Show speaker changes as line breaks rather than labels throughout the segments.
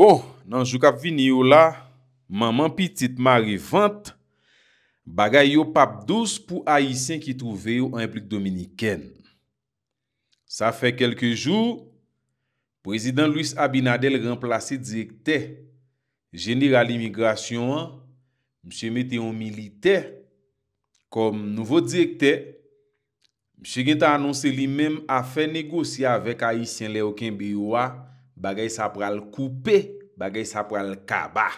Bon, Nanjou kap vini yo la, maman pitit ma revant, bagay yo pap douz pou Aisyen ki trove yo an eplik dominiken. Sa fe kelke jou, prezident Louis Abinadel remplase dijekte, general imigrasyon an, mse mette yon milite, kon nouvo dijekte, mse gen ta anonsi li menm a fe negosi avek Aisyen le oken biyo a, bagay sa pral koupe, bagay sa pral kaba.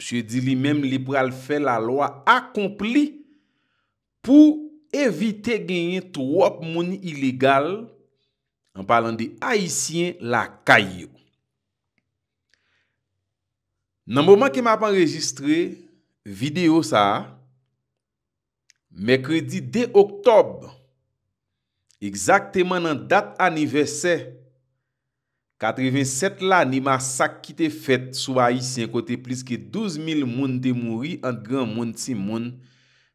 Mpchè di li mèm li pral fè la loa akompli pou evite genyen tou wop mouni ilegal an palan di haisyen la kayou. Nan mouman ki m ap an registre video sa, Mekredi de oktob, egzakteman nan dat aniversè 87 la ni masak ki te fet sou ayisyen kote plis ke 12.000 moun te mouri an gran moun ti moun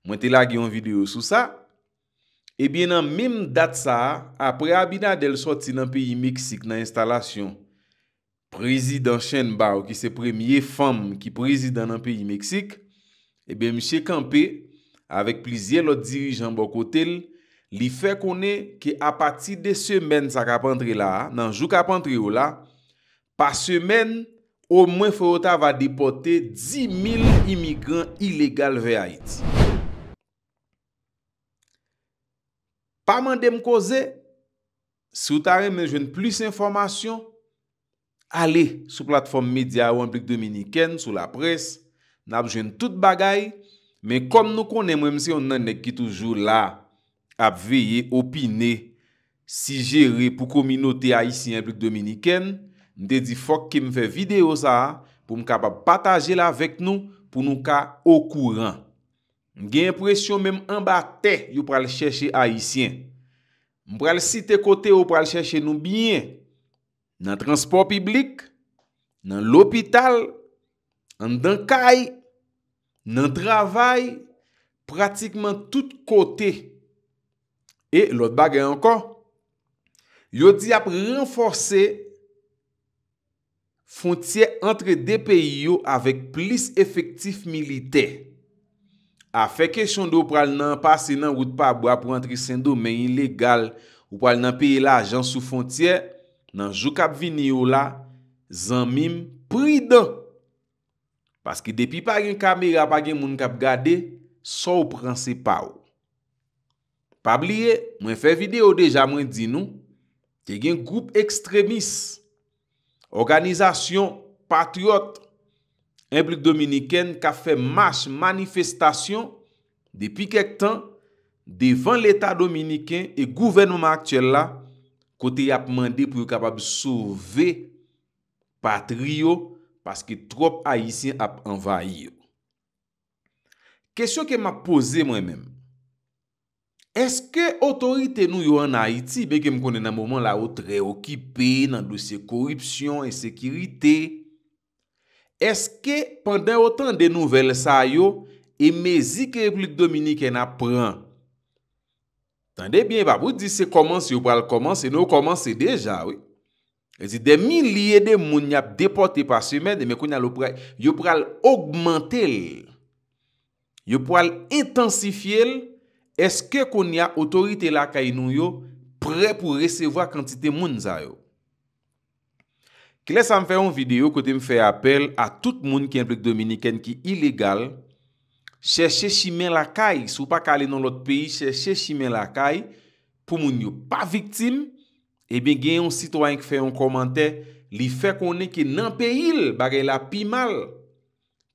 mwen te la gen yon video sou sa. Ebyen nan menm dat sa apre Abinadel soti nan peyi Meksik nan instalasyon prezident Shenba ou ki se premye fom ki prezident nan peyi Meksik, ebyen msye kampe avek plizye lot dirijan bokotel, li fè konè ki a pati de semen sa kapantri la, nan jou kapantri ou la, pa semen, ou mwen fè ou ta va depote 10.000 imigran ilegal vè Haït. Pa man dem koze, sou tarè men jwen plus informasyon, ale sou platform media ou anplik dominiken, sou la pres, nan jwen tout bagay, men kom nou konè mwen mse yon nan nek ki toujou la, ap veye opine si jere pou kominote Haitien blik Dominiken, m de di fok ki m fe videyo sa a pou m kapab pataje la vek nou pou nou ka okouran. M gen presyon mèm ambate yo pral chèche Haitien. M pral site kote yo pral chèche nou byen nan transport piblik, nan lopital, nan dankay, nan travay, pratikman tout kotey. E, lot bagay ankon, yo di ap renforse fontye antre de peyi yo avèk plis efektif milite. A fe kesyon de ou pral nan pase nan wout pabwa prantri sen domen ilegal ou pral nan peyi la ajan sou fontye, nan jou kap vini yo la, zan mim pridan. Paske depi pagen kamera pagen moun kap gade, sou pranse pa ou. Pabliye, mwen fè video deja mwen di nou ke gen group ekstremis organizasyon patriote implik dominiken ka fè mâche manifestasyon depi kek tan devan l'Etat dominiken e gouvenouman aktyel la kote yap mande pou yo kapab souve patrio paske trop haisyen ap envahyo Kèsyon ke mwen ap pose mwen mèm Eske otorite nou yo an Haiti beke mkone nan mouman la ou tre okipe nan dosye koripsyon en sekirite? Eske panden otan de nouvel sa yo, emezi ke Republik Dominik en apren? Tande bien babou, disi se komansi, yo pral komansi, nou komansi deja. Desi e de miliye de moun yap depote pa semen, yo pral augmentel, yo pral intensifiel, Eske kon ya otorite lakay nou yo pre pou resevo a kantite moun zayo? Kles am fe yon video kote m fe apel a tout moun ki implik Dominiken ki ilegal chèche chimè lakay sou pa kale nan lot peyi chèche chimè lakay pou moun yo pa viktim ebe gen yon sitwa yon ki fe yon komante li fe kon ne ki nan peyil bagay la pi mal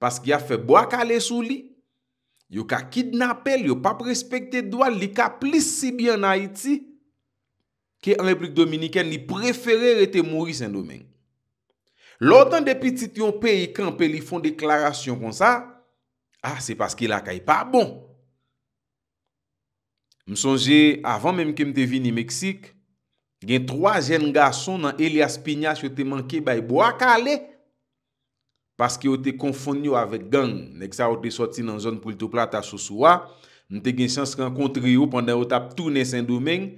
pask ya fe bo akale sou li Yo ka kidnapel, yo pa prespekte dwa, li ka plis si bi an Haiti ki an Republik Dominiken li preferer ete mouri sen domen. Lò tan depi tit yon pe yi kampel, yi fon deklarasyon kon sa, ah, se paske la kay pa bon. M sonje, avan menm ke m devini Meksik, gen troajen gason nan Elias Pinyas yote manke bay bo akale, paske yo te konfon yo avek gang, nek sa yo te soti nan zon pou lito plata sou souwa, nou te gen chans renkontri yo pande yo tap toune sen domen,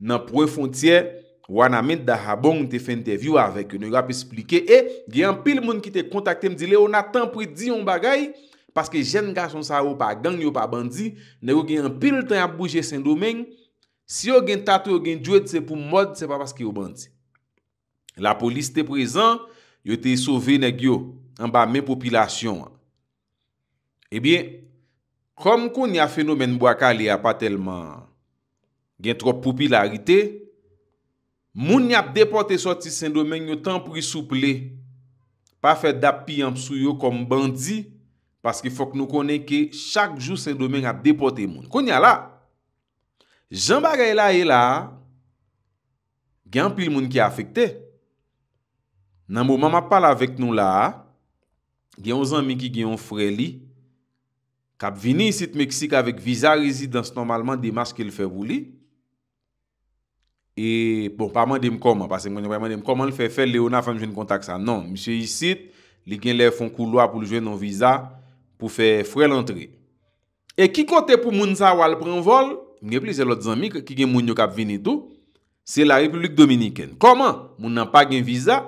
nan pou e fontye, wana men da habon nou te fen tevyo avek, nou yo ap esplike, e, gen pil moun ki te kontakte mdile, yo natan pou di yon bagay, paske jen ganson sa yo pa gang, yo pa bandi, nou yo gen pil tan ap bouje sen domen, si yo gen tatou, yo gen djouet se pou mod, se pa paske yo bandi. La polis te prezan, yo te souve nek yo, an ba men popilasyon an. Ebyen, eh kom kon ya fenomen mbo akali a pa telman gen tro popularite, moun yap depote soti sen domen yo tan pou yi souple, pa fe dap pi yam sou yo kom bandi, paske fok nou kone ke chak jou sen domen yap depote moun. Kon ya la, jan baga e la e la, gen pil moun ki a afekte. Nan mou mama pala vek nou la a, gen yon zanmik ki gen yon fre li, kap vini yisit Meksik avek viza rezidans normalman di maske li fe vuli, e bon, pa man dem koman, pa se mwen yon pa man dem koman li fe fe, le yon afan jen kontak sa, non, msye yisit, li gen le fon kou loa pou jen yon viza, pou fe fre l'antre. E ki kote pou moun sa wale pren vol, mwen gen pli se lot zanmik, ki gen moun yo kap vini tou, se la Republik Dominiken. Koman moun nan pa gen viza,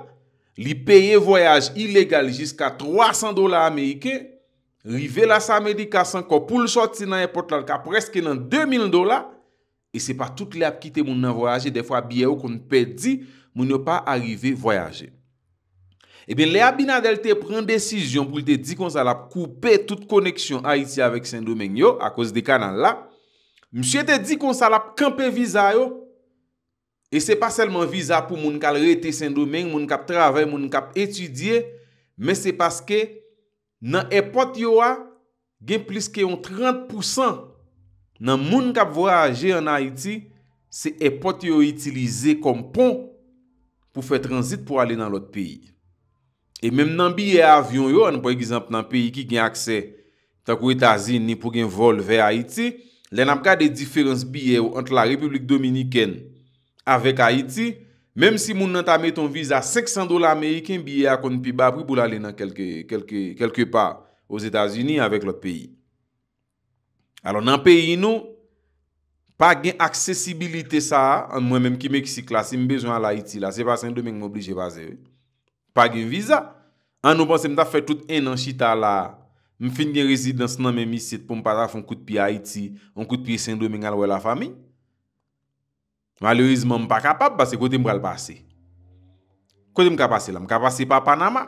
li peye voyaj ilegal jiska 300 dola Amerike, rive la sa medikasan ko pou l choti nan e portal ka preske nan 2000 dola, e se pa tout le ap kite moun nan voyaje, defwa biye ou kon pe di moun yo pa arrive voyaje. E ben le ap inadelte pren desisyon pou l te di kon sa la koupe tout koneksyon Haiti avèk Saint-Domingue yo, akos de kanan la, msye te di kon sa la kampe vizay yo, E se pa selman viza pou moun kal rete sen domen, moun kap travay, moun kap etudye, men se paske nan epot yo a gen plis ke yon 30% nan moun kap voyaje an Haiti, se epot yo itilize kom pon pou fe transit pou ale nan lot peyi. E menm nan biye avyon yo, an pou ekizamp nan peyi ki gen akse takou etazin ni pou gen vol ve Haiti, le nanm ka de diferans biye ou ant la Republik Dominikene, avèk Haiti, mèm si moun nantame ton visa seksandol Ameriken biye akon pi babri pou lalè nan kelke pa os Etats-Unis avèk lòt peyi. Alò nan peyi nou, pa gen aksesibilite sa, an mwen mèm ki Meksik la, se mbejwan l'Haiti la, se va Saint-Domingue m'oblije va zè. Pa gen visa, an nou bose mta fè tout enan chita la, mfin gen rezidans nan mèm iset pou mpa raf an kout pi Haiti, an kout pi Saint-Domingue al wè la fami, Malouizman m pa kapap basi kote m pral basi. Kote m kapase la, m kapase pa Panama.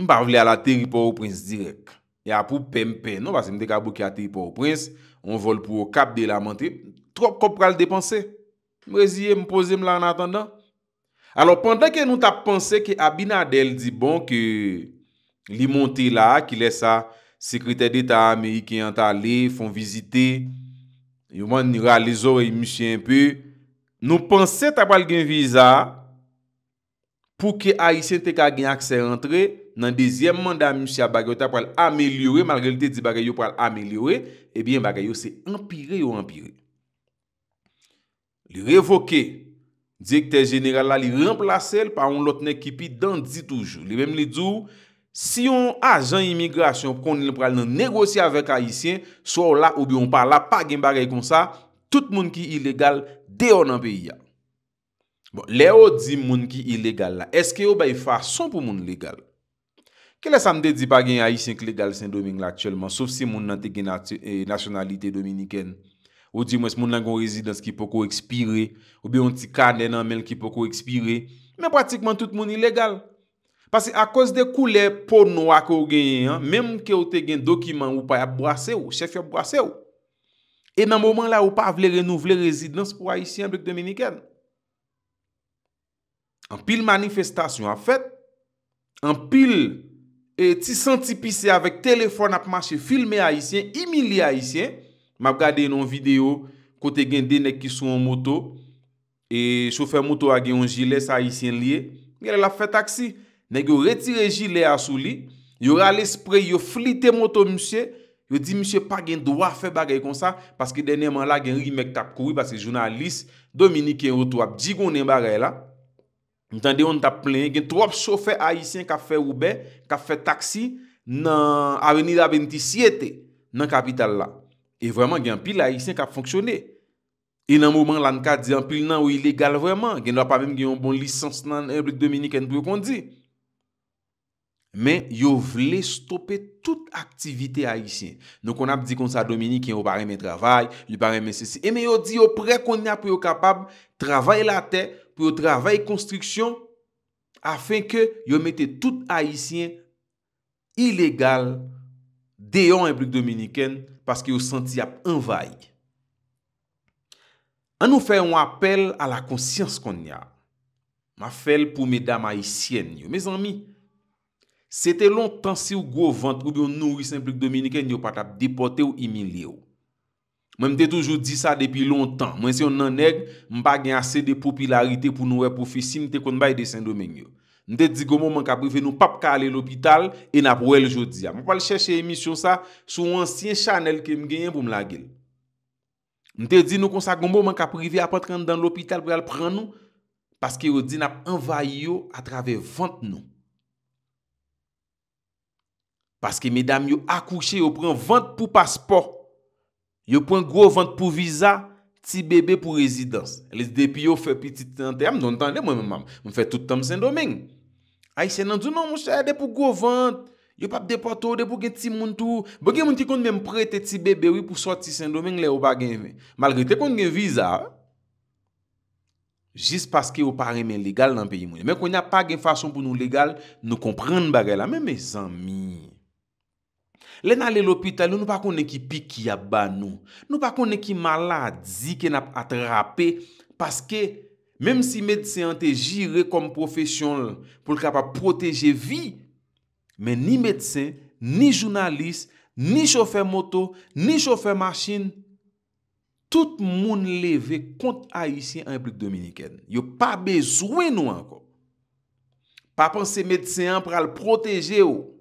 M pa vle ala teri pou ou prins direk. Ya pou pempe, non basi m dekabou ki a teri pou ou prins. On vol pou kap de la manti. Trok kop pral depanse. M reziye m pose m la an atandan. Alors pandan ke nou ta pense ki Abinadel di bon ki... Li monte la ki lesa sekrete de ta Amerike yon ta le fon vizite... yo man ni ralizore yi mwishye anpe, nou panse ta pal gen viza, pou ke a yi sente ka gen aksè rentre, nan dezyem manda mwishye a bagay yo ta pal amelyore, mal relite di bagay yo pal amelyore, ebyen eh bagay yo se empire yo empire. Li revoke, di ekte jeneral la li remplace el, pa on lot ne kipi dan di toujou. Li mem li djou, Si yon ajan imigrasyon pou kon nil pral nan negosi avèk ayisyen, sou la ou bi yon par la, pa gen bagay kon sa, tout moun ki ilegal deyon nan peyi ya. Bon, le ou di moun ki ilegal la, eske yo bay fa son pou moun legal? Kile samde di bagay yon ayisyen ki legal sen doming la atyèlman, souf si moun nan te gen e, nationalite dominiken, ou di moun nan kon rezidans ki poko ekspire, ou bi yon ti kade nan men ki poko ekspire, men pratikman tout moun ilegal. Pase a koz de koule porno ak ou genyen, menm ke ou te gen dokiman ou pa ya brase ou, chef ya brase ou, e menm oman la ou pa avle renouvle rezidans pou Haitien blik Dominiken. An pil manifestasyon a fet, an pil ti sentipise avek telefon ap mache filme Haitien, imili Haitien, map gade yon video, kote gen denek ki sou an moto, e sofer moto agen yon jiles Haitien liye, mire la fet aksi, Nèk yo reti reji le asou li, yo ral espre, yo flite moto msye, yo di msye pa gen do a fe bagay kon sa, paske denèman la gen rimek tap koui, paske jounalist, Dominik yon reto ap, jigo nen bagay la, mtande yon tap plen, gen to ap sofe Aisyen ka fe oube, ka fe taksi, nan aveni la bentisiyete, nan kapital la. E vreman gen pil Aisyen ka fonksyone, e nan mouman lan ka diyan pil nan ou ilegal vreman, gen do a pa menm gen yon bon lisans nan emblik Dominik yon bro kondi. Men yo vle stoppe tout aktivite Haitien. Nou kon ap di kon sa Dominik yon ou bare men travay, yon bare men sese. E men yo di yo pre kon ya pou yo kapab travay la te, pou yo travay konstriksyon afen ke yo mette tout Haitien ilegal deyon en blik Dominiken paske yo senti ap envay. An nou fe yon apel a la konsyans kon ya. Ma fel pou medam Haitien yo. Me zanmi, se te lontan si ou gwo vant kou bi yon nouri Saint-Pierre Dominique en yon patap depote ou emilie ou. Mwen mte toujou di sa depi lontan. Mwen si yon nan neg, mwen pa gen ase de popularite pou nou epou fisi mwen te kon bay de Saint-Domingue. Mwen te di gomo man ka prive nou pap ka ale l'opital en ap wèl jodi. Mwen pal chèche emisyon sa sou ansyen chanel ke mgenyen pou mla gel. Mwen te di nou konsa gomo man ka prive ap entran dan l'opital pou el pran nou paske yon di nap envay yo atrave vant nou. Paske medam yo akouche, yo pren vant pou pasport, yo pren gro vant pou viza, ti bebe pou rezidans. Elis depi yo fe piti tante, am don tante mwen mwen mwen mwen, mwen fe toutan mwen sen domen. Ay se nan dounan mwen chede pou gro vant, yo pap depo to, depo gen ti moun tou, bo gen mwen ti kon men prete ti bebe wè pou sorti sen domen le ou bagen mwen. Malgrite kon gen viza, jist paske yo paremen legal nan peyi mwen. Mwen kon ya pa gen fason pou nou legal, nou komprenn bagen la. Mwen mwen zanmi, Lè nan lè l'hôpital nou nou pa konè ki piki ya ban nou Nou pa konè ki malade zi ken ap atrapè Paske mèm si medsen te jire kom profesyon pou l'kap ap proteje vi Mè ni medsen, ni jounalist, ni chofer moto, ni chofer machine Tout moun leve kont a yisi an Eplik Dominiken Yo pa bezwen nou anko Pa pan se medsen ap pral proteje ou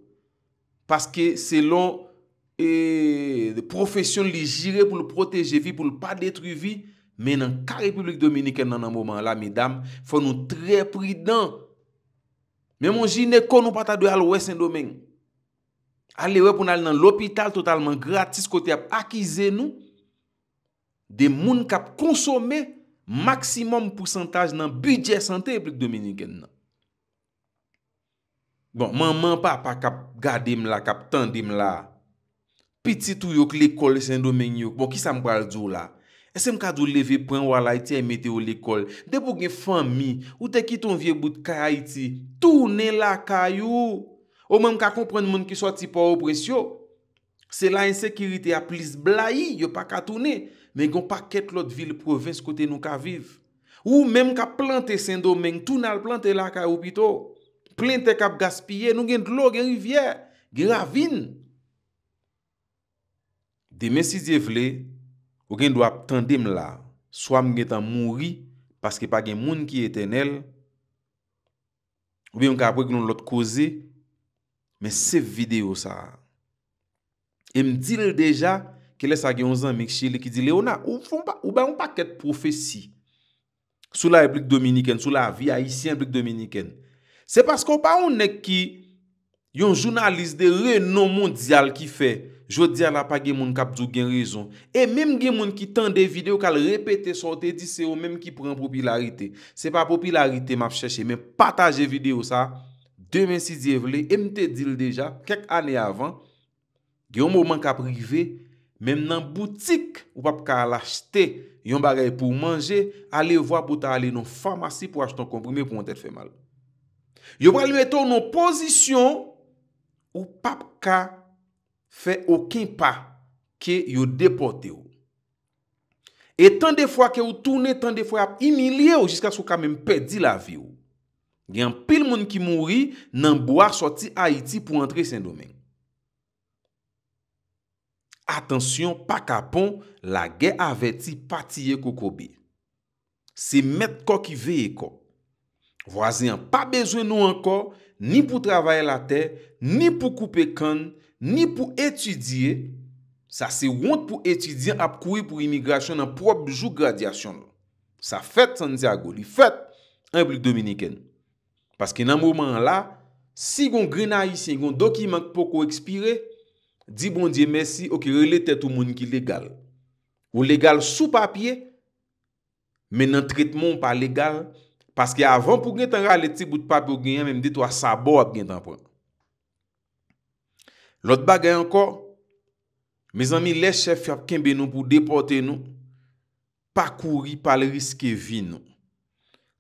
Paske selon e, profesyon li jire pou l'proteje vi, pou l'pa detruvi, men an ka Republik Dominikè nan an mouman la, mi dam, fò nou tre pridan. Men moun jine kon nou pata dwe al wè sen domen. Ale wè pou nan l'opital totalman gratis kote ap akize nou, de moun kap konsome maksimum porsantaj nan budget sante Republik Dominikè nan an. Bon, man man pa pa kap gade m la, kap tande m la. Piti tou yok l'ekol sen domen yok, bon ki sa m kwa l'jou la. E se m ka dou leve pren wala iti e mete ou l'ekol. De pou gen fami, ou te kiton vie bout kaya iti, tou ne laka yu. Ou menm ka kompren moun ki soti po opresyo. Se la insekirite a plis bla yi, yo pa ka tou ne. Menm kon pa ket lot vil provins kote nou ka viv. Ou menm ka plante sen domen, tou nan plante laka yu bito. Plente kap gaspye, nou gen dlo gen rivye, gen avin. Deme si diye vle, ou gen dwa ptandem la, swam gen tan mouri, paske pa gen moun ki eten el, ou ben yon kapwek nou lot koze, men sef video sa. E mdile deja, ke lesa gen onzan mèk chile ki di le, ou ba yon paket profesi, sou la replik dominiken, sou la vi a isi replik dominiken, Se pas kon pa ou nek ki yon jounaliste de renom mondial ki fe, jodi an la pa gen moun kap djou gen rezon, e menm gen moun ki tan de video kal repete sote di se ou menm ki pren popularite. Se pa popularite map chèche menm pataje video sa, 2006 di evle, mt dil deja, kèk anè avan, gen moun moun kap rive, menm nan boutik ou pap kal achte yon bagay pou manje, ale yon vwa pou ta ale yon famasi pou achton komprime pou mwen tèt fè mal. Yo pralim eto nou posisyon ou pap ka fe okin pa ke yo depote ou. E tan defwa ke ou toune, tan defwa ap imilye ou jiska sou kamem pedi la vi ou. Gen pil moun ki mouri nan bo a soti Haiti pou antre sen domen. Atensyon, pakapon, la gen aveti pati ye koukobi. Se met koukiveye kouk. Vrazyan, pa bejwen nou ankor, ni pou travaye la te, ni pou koupe kan, ni pou etudye, sa se woun pou etudye ap kouye pou imigrasyon nan probjou gradyasyon. Sa fèt San Diago, li fèt Republik Dominikèn. Paske nan mouman la, si yon grina yi, si yon dokimak pou kou ekspire, di bon diye mersi, ok, rele tèt ou moun ki legal. Ou legal sou papye, men nan tretmon pa legal, Paske avan pou gen tan raleti, bout pa pou genyan, menm detwa sabo ap gen tan pran. Lot bagay anko, me zanmi leshef yap kenbe nou pou depote nou, pakouri pal riske vi nou.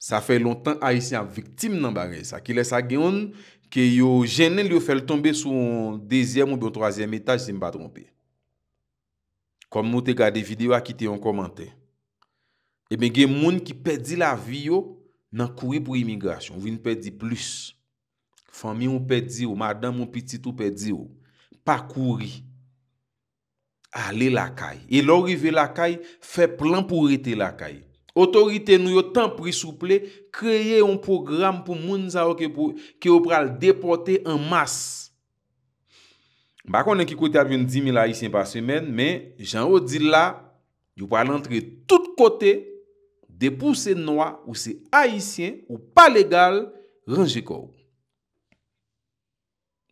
Sa fe lontan ayisyan viktim nan bagay sa, ki lesa genyon, ki yo jenen li yo fel tombe sou dezyem ou do trasyem etaj si mba trompe. Kom mwote gade videyo akite yon komante. Emen gen moun ki pedi la vi yo, Nan kouri pou imigrasyon Vin pe di plus Fami ou pe di ou Madame ou petit ou pe di ou Pa kouri Ale lakay E lorive lakay Fe plan pou rete lakay Otorite nou yo tan pri souple Kreye yon program pou moun za ou Ki ou pral depote en mas Bako nen ki koute avyon 10.000 la isen pa semen Men jan ou di la Yon pral entre tout kote des poussées noir ou c'est haïtien ou pas légal, rangez corps.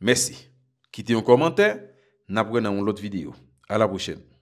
Merci. Quittez un commentaire. N'apprenons l'autre vidéo. À la prochaine.